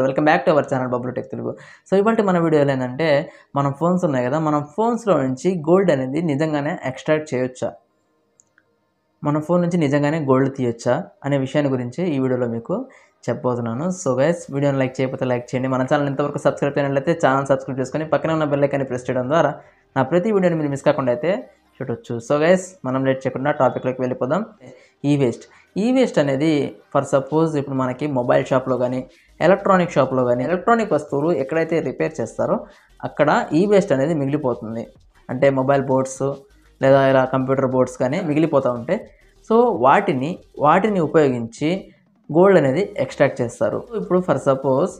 welcome back to our channel Bablu tech Telugu so ఇవాళ మన వీడియోలో ఏంటంటే మనం ఫోన్స్ ఉన్నాయి కదా మనం ఫోన్స్లో నుంచి గోల్డ్ అనేది నిజంగానే ఎక్స్ట్రాక్ట్ చేయొచ్చా మన ఫోన్ నుంచి నిజంగానే గోల్డ్ తీయొచ్చా అనే విషయాన్ని గురించి ఈ వీడియోలో మీకు చెప్పబోతున్నాను సో గైస్ వీడియోని లైక్ చేయకపోతే లైక్ చేయండి మన ఛానల్ ఇంతవరకు సబ్స్క్రైబ్ అయినట్లయితే ఛానల్ సబ్స్క్రైబ్ చేసుకొని పక్కన ఉన్న బెల్లైకాన్ని ప్రెస్ చేయడం ద్వారా నా ప్రతి వీడియోని మీరు మిస్ కాకుండా అయితే చూడొచ్చు సో గైస్ మనం లేట్ చేయకుండా టాపిక్లోకి వెళ్ళిపోదాం ఈ వేస్ట్ ఈ వేస్ట్ అనేది ఫర్ సపోజ్ ఇప్పుడు మనకి మొబైల్ షాప్లో కానీ ఎలక్ట్రానిక్ షాప్లో కానీ ఎలక్ట్రానిక్ వస్తువులు ఎక్కడైతే రిపేర్ చేస్తారో అక్కడ ఈ వేస్ట్ అనేది మిగిలిపోతుంది అంటే మొబైల్ బోర్డ్స్ లేదా ఇలా కంప్యూటర్ బోర్డ్స్ కానీ మిగిలిపోతూ ఉంటాయి సో వాటిని వాటిని ఉపయోగించి గోల్డ్ అనేది ఎక్స్ట్రాక్ట్ చేస్తారు ఇప్పుడు ఫర్ సపోజ్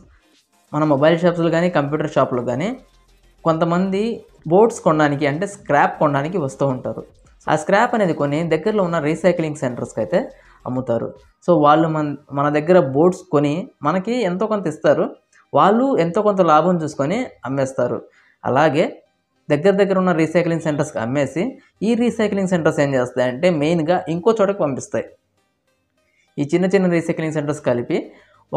మన మొబైల్ షాప్స్లో కానీ కంప్యూటర్ షాప్లో కానీ కొంతమంది బోర్డ్స్ కొనడానికి అంటే స్క్రాప్ కొనడానికి వస్తూ ఉంటారు ఆ స్క్రాప్ అనేది కొన్ని దగ్గరలో ఉన్న రీసైక్లింగ్ సెంటర్స్కి అయితే అమ్ముతారు సో వాళ్ళు మన మన దగ్గర బోట్స్ కొని మనకి ఎంతో కొంత ఇస్తారు వాళ్ళు ఎంతో కొంత లాభం చూసుకొని అమ్మేస్తారు అలాగే దగ్గర దగ్గర ఉన్న రీసైక్లింగ్ సెంటర్స్కి అమ్మేసి ఈ రీసైక్లింగ్ సెంటర్స్ ఏం చేస్తాయంటే మెయిన్గా ఇంకో చోటకి పంపిస్తాయి ఈ చిన్న చిన్న రీసైక్లింగ్ సెంటర్స్ కలిపి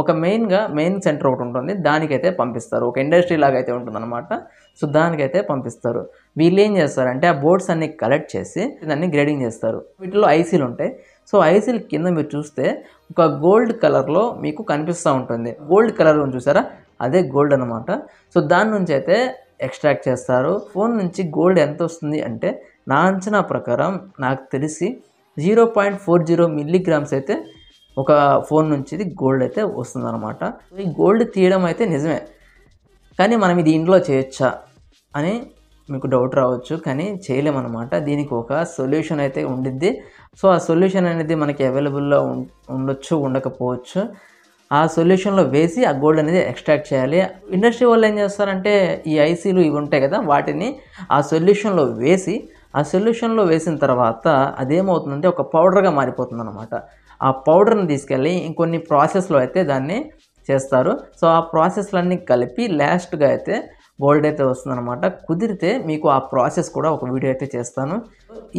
ఒక మెయిన్గా మెయిన్ సెంటర్ ఒకటి ఉంటుంది దానికైతే పంపిస్తారు ఒక ఇండస్ట్రీ లాగా అయితే ఉంటుందన్నమాట సో దానికైతే పంపిస్తారు వీళ్ళు ఏం చేస్తారంటే ఆ బోర్డ్స్ అన్ని కలెక్ట్ చేసి దాన్ని గ్రేడింగ్ చేస్తారు వీటిలో ఐసీలు ఉంటాయి సో ఐసీల కింద మీరు చూస్తే ఒక గోల్డ్ కలర్లో మీకు కనిపిస్తూ ఉంటుంది గోల్డ్ కలర్ చూసారా అదే గోల్డ్ అనమాట సో దాని నుంచి అయితే ఎక్స్ట్రాక్ట్ చేస్తారు ఫోన్ నుంచి గోల్డ్ ఎంత వస్తుంది అంటే నా అంచనా ప్రకారం నాకు తెలిసి zero point four zero milligrams అయితే ఒక ఫోన్ నుంచి గోల్డ్ అయితే వస్తుందన్నమాట ఈ గోల్డ్ తీయడం అయితే నిజమే కానీ మనం ఇది ఇంట్లో చేయొచ్చా అని మీకు డౌట్ రావచ్చు కానీ చేయలేమన్నమాట దీనికి ఒక సొల్యూషన్ అయితే ఉండిద్ది సో ఆ సొల్యూషన్ అనేది మనకి అవైలబుల్లో ఉండొచ్చు ఉండకపోవచ్చు ఆ సొల్యూషన్లో వేసి ఆ గోల్డ్ అనేది ఎక్స్ట్రాక్ట్ చేయాలి ఇండస్ట్రీ వాళ్ళు ఏం చేస్తారంటే ఈ ఐసీలు ఇవి ఉంటాయి కదా వాటిని ఆ సొల్యూషన్లో వేసి ఆ సొల్యూషన్లో వేసిన తర్వాత అదేమవుతుందంటే ఒక పౌడర్గా మారిపోతుంది అనమాట ఆ పౌడర్ని తీసుకెళ్ళి ఇంకొన్ని ప్రాసెస్లో అయితే దాన్ని చేస్తారు సో ఆ ప్రాసెస్లన్నీ కలిపి లాస్ట్గా అయితే బోల్డ్ అయితే వస్తుందన్నమాట కుదిరితే మీకు ఆ ప్రాసెస్ కూడా ఒక వీడియో అయితే చేస్తాను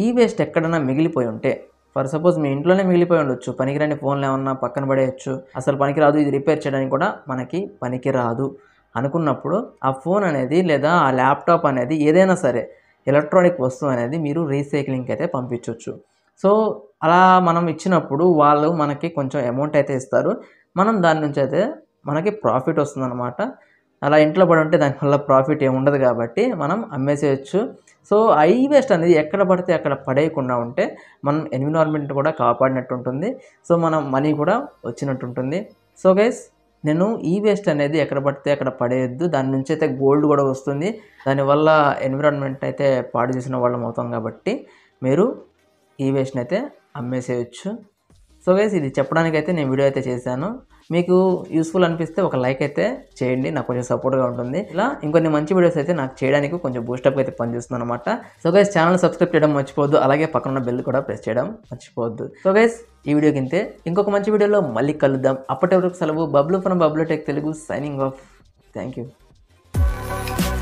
ఈ వేస్ట్ ఎక్కడైనా మిగిలిపోయి ఉంటే ఫర్ సపోజ్ మీ ఇంట్లోనే మిగిలిపోయి ఉండొచ్చు పనికిరాని ఫోన్లు ఏమన్నా పక్కన పడేయచ్చు అసలు పనికిరాదు ఇది రిపేర్ చేయడానికి కూడా మనకి పనికిరాదు అనుకున్నప్పుడు ఆ ఫోన్ అనేది లేదా ఆ ల్యాప్టాప్ అనేది ఏదైనా సరే ఎలక్ట్రానిక్ వస్తువు అనేది మీరు రీసైక్లింగ్కి అయితే పంపించవచ్చు సో అలా మనం ఇచ్చినప్పుడు వాళ్ళు మనకి కొంచెం అమౌంట్ అయితే ఇస్తారు మనం దాని నుంచి అయితే మనకి ప్రాఫిట్ వస్తుందన్నమాట అలా ఇంట్లో పడి ఉంటే దానివల్ల ప్రాఫిట్ ఏమి ఉండదు కాబట్టి మనం అమ్మేసేయచ్చు సో ఐ వేస్ట్ అనేది ఎక్కడ పడితే అక్కడ పడేయకుండా ఉంటే మనం ఎన్విరాన్మెంట్ కూడా కాపాడినట్టు ఉంటుంది సో మనం మనీ కూడా వచ్చినట్టు ఉంటుంది సో గైస్ నేను ఈ వేస్ట్ అనేది ఎక్కడ పడితే అక్కడ పడేయద్దు దాని నుంచి అయితే గోల్డ్ కూడా వస్తుంది దానివల్ల ఎన్విరాన్మెంట్ అయితే పాడు చేసిన వాళ్ళం అవుతాం కాబట్టి మీరు ఈ వేస్ట్ని అయితే అమ్మేసేయచ్చు సో గైస్ ఇది చెప్పడానికైతే నేను వీడియో అయితే చేశాను మీకు యూస్ఫుల్ అనిపిస్తే ఒక లైక్ అయితే చేయండి నాకు కొంచెం సపోర్ట్గా ఉంటుంది ఇలా ఇంకొన్ని మంచి వీడియోస్ అయితే నాకు చేయడానికి కొంచెం బూస్టప్ అయితే పనిచేస్తుంది అనమాట సో గైస్ ఛానల్ సబ్స్క్రైబ్ చేయడం మర్చిపోవద్దు అలాగే పక్కన ఉన్న బెల్ కూడా ప్రెస్ చేయడం మర్చిపోవద్దు సో గైస్ ఈ వీడియో ఇంతే ఇంకొక మంచి వీడియోలో మళ్ళీ కలుద్దాం అప్పటి వరకు సెలవు Bablu from Bablu tech Telugu signing off thank you